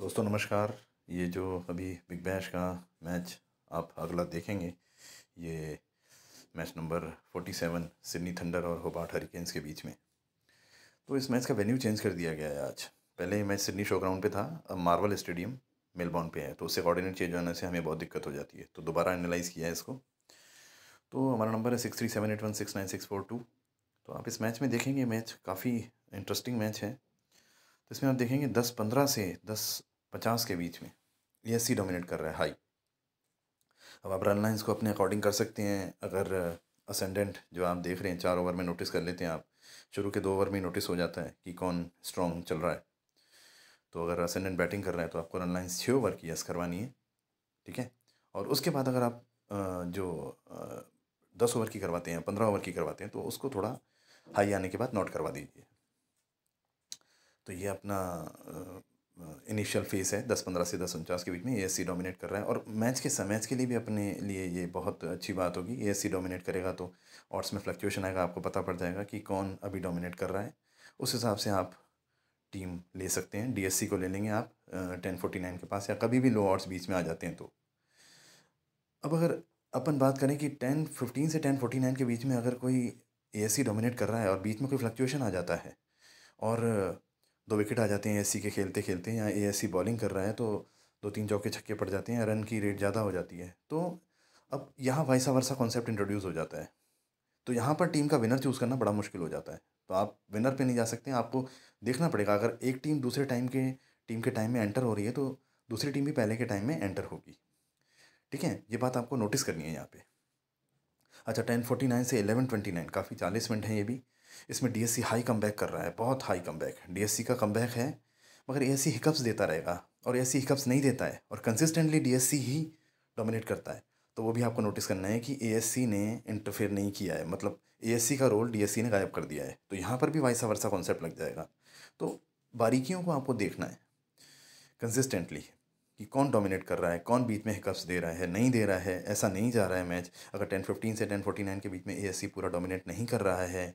दोस्तों नमस्कार ये जो अभी बिग बैश का मैच आप अगला देखेंगे ये match number forty seven Sydney Thunder और होबार्ट हरिकेन्स के बीच में तो इस मैच का वेन्यू चेंज कर दिया गया है आज पहले ये मैच सिडनी शो ग्राउंड पे था अब मार्वल स्टेडियम मेलबॉर्न पे है तो उससे कोऑर्डिनेट चेंज होने से हमें बहुत दिक्कत हो जाती है तो दोबारा एनालाइज़ किया है इसको तो हमारा नंबर है six three seven eight one six nine six four two तो आप इस मैच में देखेंगे मैच काफ़ी इंटरेस्टिंग मैच है तो इसमें आप देखेंगे दस पंद्रह से दस पचास के बीच में ये सी डोमिनेट कर रहा है हाई अब आप रन लाइन्स को अपने अकॉर्डिंग कर सकते हैं अगर असेंडेंट uh, जो आप देख रहे हैं चार ओवर में नोटिस कर लेते हैं आप शुरू के दो ओवर में नोटिस हो जाता है कि कौन स्ट्रॉन्ग चल रहा है तो अगर असेंडेंट बैटिंग कर रहा है तो आपको रन लाइन्स छः ओवर की यस करवानी है ठीक है और उसके बाद अगर आप uh, जो uh, दस ओवर की करवाते हैं पंद्रह ओवर की करवाते हैं तो उसको थोड़ा हाई आने के बाद नोट करवा दीजिए तो ये अपना इनिशियल फेस है दस पंद्रह से दस उनचास के बीच में ए एस डोमिनेट कर रहा है और मैच के समय के लिए भी अपने लिए ये बहुत अच्छी बात होगी ए डोमिनेट करेगा तो ऑट्स में फ्लक्चुएशन आएगा आपको पता पड़ जाएगा कि कौन अभी डोमिनेट कर रहा है उस हिसाब से आप टीम ले सकते हैं सी को ले लेंगे आप टेन फोर्टी नाइन के पास या कभी भी लो ऑट्स बीच में आ जाते हैं तो अब अगर अपन बात करें कि टेन फिफ्टीन से टेन फोर्टी नाइन के बीच में अगर कोई ए डोमिनेट कर रहा है और बीच में कोई फ्लक्चुएशन आ जाता है और दो विकेट आ जाते हैं एस के खेलते खेलते या ए बॉलिंग कर रहा है तो दो तीन चौके छक्के पड़ जाते हैं रन की रेट ज़्यादा हो जाती है तो अब यहाँ वैसा वर्सा कॉन्सेप्ट इंट्रोड्यूस हो जाता है तो यहाँ पर टीम का विनर चूज़ करना बड़ा मुश्किल हो जाता है तो आप विनर पे नहीं जा सकते आपको देखना पड़ेगा अगर एक टीम दूसरे टाइम के टीम के टाइम में एंटर हो रही है तो दूसरी टीम भी पहले के टाइम में एंटर होगी ठीक है ये बात आपको नोटिस करनी है यहाँ पे अच्छा टेन फोर्टी नाइन से एलेवन ट्वेंटी नाइन काफ़ी चालीस मिनट हैं ये भी इसमें डीएससी हाई कम कर रहा है बहुत हाई कम सी का कम है मगर सी हिकअप्स देता रहेगा और सी हिकअप्स नहीं देता है और कंसिस्टेंटली डीएससी ही डोमिनेट करता है तो वो भी आपको नोटिस करना है कि सी ने इंटरफेयर नहीं किया है मतलब सी का रोल सी ने गायब कर दिया है तो यहाँ पर भी वाइसा वर्षा कॉन्सेप्ट लग जाएगा तो बारीकियों को आपको देखना है कंसिस्टेंटली कि कौन डोमिनेट कर रहा है कौन बीच में हिकअप्स दे रहा है नहीं दे रहा है ऐसा नहीं जा रहा है मैच अगर टेन फिफ्टीन से टेन फोर्टी नाइन के बीच में ए पूरा डोमिनेट नहीं कर रहा है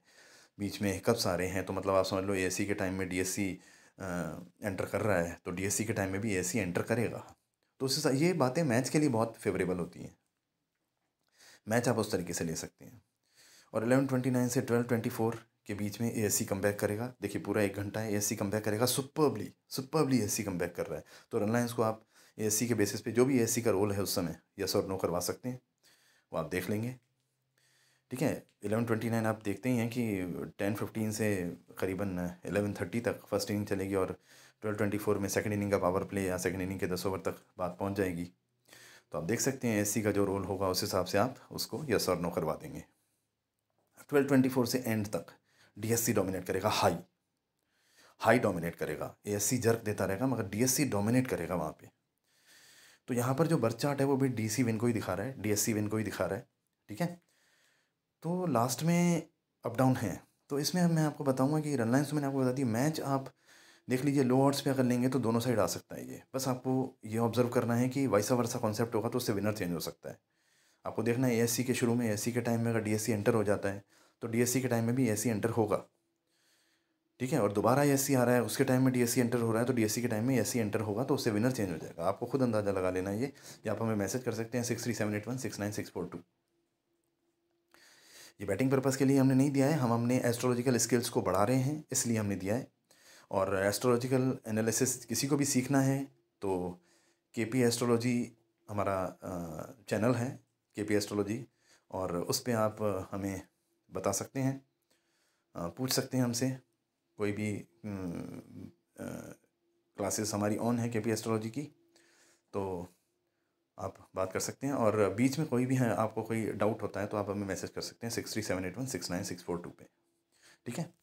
बीच में कब रहे हैं तो मतलब आप समझ लो ए के टाइम में डी एंटर कर रहा है तो डी के टाइम में भी ए एंटर करेगा तो उससे ये बातें मैच के लिए बहुत फेवरेबल होती हैं मैच आप उस तरीके से ले सकते हैं और एलेवन ट्वेंटी नाइन से ट्वेल्व ट्वेंटी फोर के बीच में ए एस सी कम बैक करेगा देखिए पूरा एक घंटा है A S C come back करेगा superbly superbly A S C come back कर रहा है तो रिलायंस को आप ए एस सी के बेसिस पे जो भी ए एस सी का रोल है उस समय यस और नो करवा सकते हैं वो आप देख लेंगे ठीक है एलेवन ट्वेंटी नाइन आप देखते ही हैं कि टेन फिफ्टीन से करीबन एलेवन थर्टी तक फर्स्ट इनिंग चलेगी और ट्वेल्व ट्वेंटी फोर में सेकेंड इनिंग का पावर प्ले या सेकेंड इनिंग के दस ओवर तक बात पहुँच जाएगी तो आप देख सकते हैं एस का जो रोल होगा उस हिसाब से आप उसको यस और नो करवा देंगे ट्वेल्व ट्वेंटी फोर से एंड तक डी डोमिनेट करेगा हाई हाई डोमिनेट करेगा ए जर्क देता रहेगा मगर डी डोमिनेट करेगा वहाँ पर तो यहाँ पर जो बर्थ चार्ट है वो भी डी विन को ही दिखा रहा है डी विन को ही दिखा रहा है ठीक है तो लास्ट में अप डाउन है तो इसमें मैं आपको बताऊंगा कि रन लाइन तो मैंने आपको बता दी मैच आप देख लीजिए लो ऑर्ड्स पे अगर लेंगे तो दोनों साइड आ सकता है ये बस आपको ये ऑब्जर्व करना है कि वैसा वर्सा कॉन्सेप्ट होगा तो उससे विनर चेंज हो सकता है आपको देखना है एस के शुरू में ए के टाइम में अगर डी एंटर हो जाता है तो डी के टाइम में भी ए एंटर होगा ठीक है और दोबारा ए आ रहा है उसके टाइम में डी एंटर हो रहा है तो डी के टाइम में ए एंटर होगा तो उससे विनर चेंज हो जाएगा आपको खुद अंदाज़ा लगा लेना है ये या आप हमें मैसेज कर सकते हैं six three seven eight one six nine six four two ये बैटिंग पर्पज़ के लिए हमने नहीं दिया है हम हमने एस्ट्रोलॉजिकल स्किल्स को बढ़ा रहे हैं इसलिए हमने दिया है और एस्ट्रोलॉजिकल एनालिसिस किसी को भी सीखना है तो के पी एस्ट्रोलॉजी हमारा चैनल है के पी एस्ट्रोलॉजी और उस पर आप हमें बता सकते हैं पूछ सकते हैं हमसे कोई भी क्लासेस हम्म, हमारी ऑन है के पी एस्ट्रोलॉजी की तो आप बात कर सकते हैं और बीच में कोई भी है आपको कोई डाउट होता है तो आप हमें मैसेज कर सकते हैं six three seven eight one six nine six four two पे ठीक है